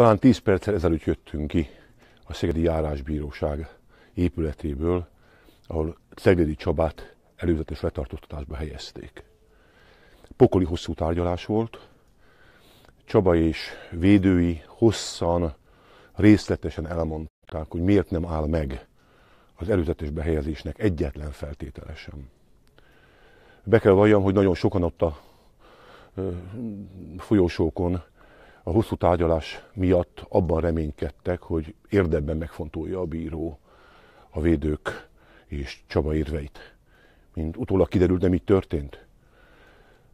Talán 10 perccel ezelőtt jöttünk ki a Szegedi Járásbíróság épületéből, ahol Szegedi Csabát előzetes letartóztatásba helyezték. Pokoli hosszú tárgyalás volt, Csaba és védői hosszan, részletesen elmondták, hogy miért nem áll meg az előzetes behelyezésnek egyetlen feltétele sem. Be kell valljam, hogy nagyon sokan ott a folyósókon a hosszú tárgyalás miatt abban reménykedtek, hogy érdemben megfontolja a bíró a védők és Csaba érveit. Mint utólag kiderült, nem így történt.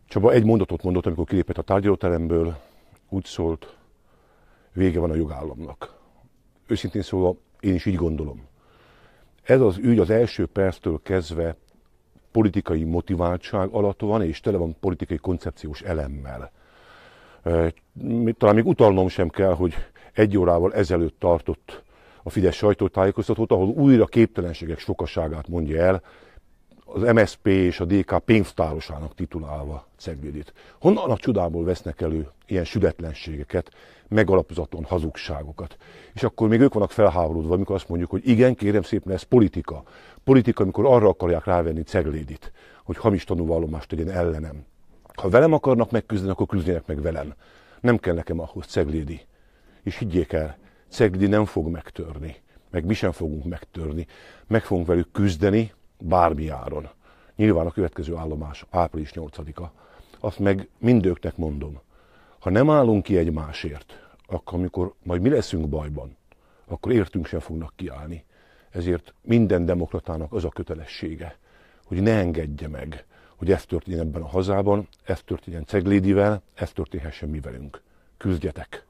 Csaba egy mondatot mondott, amikor kilépett a tárgyalóteremből, úgy szólt, vége van a jogállamnak. Őszintén szólva, én is így gondolom. Ez az ügy az első perctől kezdve politikai motiváltság alatt van, és tele van politikai koncepciós elemmel talán még utalnom sem kell, hogy egy órával ezelőtt tartott a Fidesz sajtótájékoztatót, ahol újra képtelenségek sokaságát mondja el, az MSP és a DK pénztárosának titulálva Ceglédit. Honnan a csodából vesznek elő ilyen sületlenségeket, megalapozaton hazugságokat? És akkor még ők vannak felháborodva, amikor azt mondjuk, hogy igen, kérem szépen, ez politika. Politika, amikor arra akarják rávenni Ceglédit, hogy hamis tanúvallomást tegyen ellenem. Ha velem akarnak megküzdeni, akkor küzdjenek meg velem. Nem kell nekem ahhoz Ceglidi. És higgyék el, Ceglidi nem fog megtörni. Meg mi sem fogunk megtörni. Meg fogunk velük küzdeni bármi áron. Nyilván a következő állomás április 8-a. Azt meg mindőknek mondom. Ha nem állunk ki egymásért, akkor amikor majd mi leszünk bajban, akkor értünk sem fognak kiállni. Ezért minden demokratának az a kötelessége, hogy ne engedje meg, hogy ez történjen ebben a hazában, ez történjen Ceglédivel, ez történhessen mi velünk. Küzdjetek!